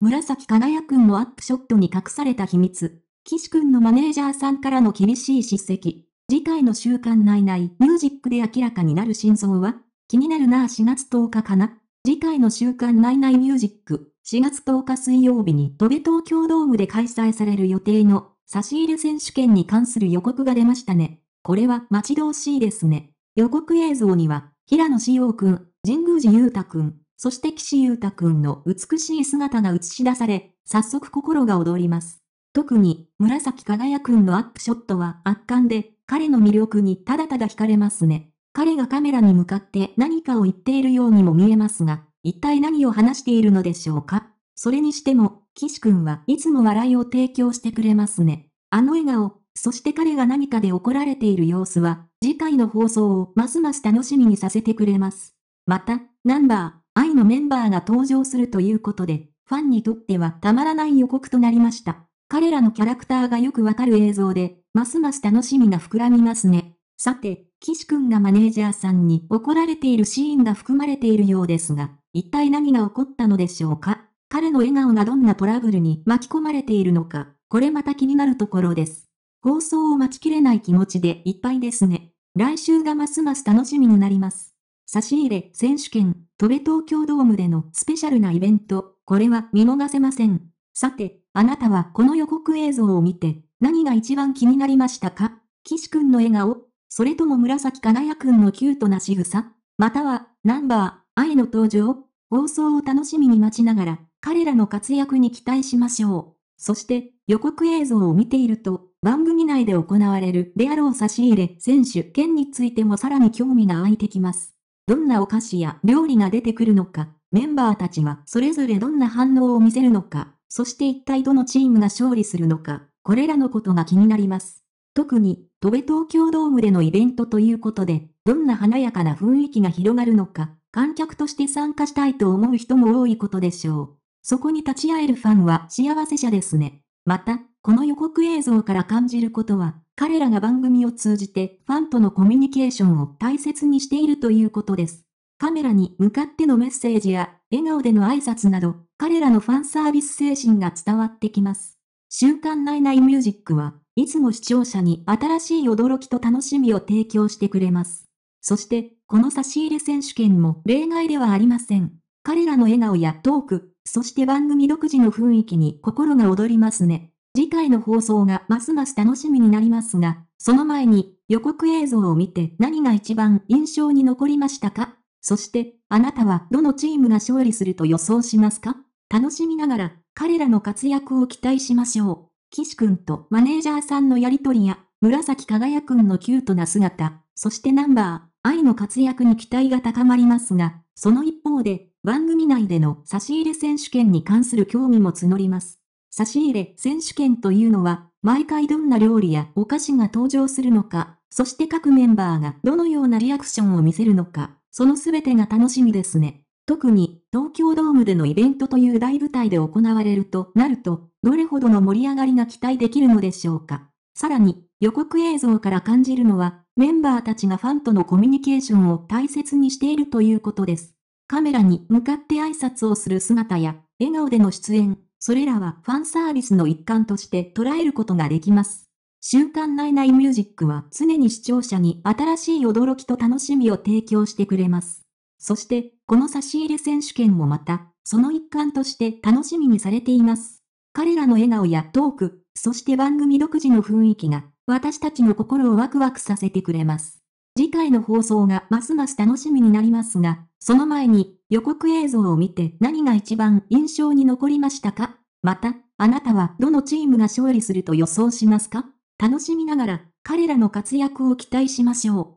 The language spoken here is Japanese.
紫輝くんのアップショットに隠された秘密。岸くんのマネージャーさんからの厳しい叱責。次回の週刊内内ミュージックで明らかになる真相は気になるなぁ4月10日かな。次回の週刊内内ミュージック。4月10日水曜日に戸部東京ドームで開催される予定の差し入れ選手権に関する予告が出ましたね。これは待ち遠しいですね。予告映像には、平野志陽くん、神宮寺裕太くん、そして岸優太くんの美しい姿が映し出され、早速心が躍ります。特に、紫輝くんのアップショットは圧巻で、彼の魅力にただただ惹かれますね。彼がカメラに向かって何かを言っているようにも見えますが、一体何を話しているのでしょうかそれにしても、岸くんはいつも笑いを提供してくれますね。あの笑顔、そして彼が何かで怒られている様子は、次回の放送をますます楽しみにさせてくれます。また、ナンバー愛のメンバーが登場するということで、ファンにとってはたまらない予告となりました。彼らのキャラクターがよくわかる映像で、ますます楽しみが膨らみますね。さて、岸くんがマネージャーさんに怒られているシーンが含まれているようですが、一体何が起こったのでしょうか彼の笑顔がどんなトラブルに巻き込まれているのか、これまた気になるところです。放送を待ちきれない気持ちでいっぱいですね。来週がますます楽しみになります。差し入れ選手権、戸部東京ドームでのスペシャルなイベント、これは見逃せません。さて、あなたはこの予告映像を見て、何が一番気になりましたか岸くんの笑顔それとも紫かなやくんのキュートな仕草または、ナンバー、愛の登場放送を楽しみに待ちながら、彼らの活躍に期待しましょう。そして、予告映像を見ていると、番組内で行われるであろう差し入れ選手権についてもさらに興味が湧いてきます。どんなお菓子や料理が出てくるのか、メンバーたちはそれぞれどんな反応を見せるのか、そして一体どのチームが勝利するのか、これらのことが気になります。特に、戸部東京ドームでのイベントということで、どんな華やかな雰囲気が広がるのか、観客として参加したいと思う人も多いことでしょう。そこに立ち会えるファンは幸せ者ですね。また、この予告映像から感じることは、彼らが番組を通じてファンとのコミュニケーションを大切にしているということです。カメラに向かってのメッセージや笑顔での挨拶など、彼らのファンサービス精神が伝わってきます。週刊ナイナイミュージックは、いつも視聴者に新しい驚きと楽しみを提供してくれます。そして、この差し入れ選手権も例外ではありません。彼らの笑顔やトーク、そして番組独自の雰囲気に心が躍りますね。次回の放送がますます楽しみになりますが、その前に予告映像を見て何が一番印象に残りましたかそして、あなたはどのチームが勝利すると予想しますか楽しみながら彼らの活躍を期待しましょう。岸くんとマネージャーさんのやりとりや、紫輝くんのキュートな姿、そしてナンバー、愛の活躍に期待が高まりますが、その一方で、番組内での差し入れ選手権に関する興味も募ります。差し入れ選手権というのは、毎回どんな料理やお菓子が登場するのか、そして各メンバーがどのようなリアクションを見せるのか、その全てが楽しみですね。特に、東京ドームでのイベントという大舞台で行われるとなると、どれほどの盛り上がりが期待できるのでしょうか。さらに、予告映像から感じるのは、メンバーたちがファンとのコミュニケーションを大切にしているということです。カメラに向かって挨拶をする姿や、笑顔での出演、それらはファンサービスの一環として捉えることができます。週刊ナイナイミュージックは常に視聴者に新しい驚きと楽しみを提供してくれます。そして、この差し入れ選手権もまた、その一環として楽しみにされています。彼らの笑顔やトーク、そして番組独自の雰囲気が、私たちの心をワクワクさせてくれます。次回の放送がますます楽しみになりますが、その前に予告映像を見て何が一番印象に残りましたかまた、あなたはどのチームが勝利すると予想しますか楽しみながら彼らの活躍を期待しましょう。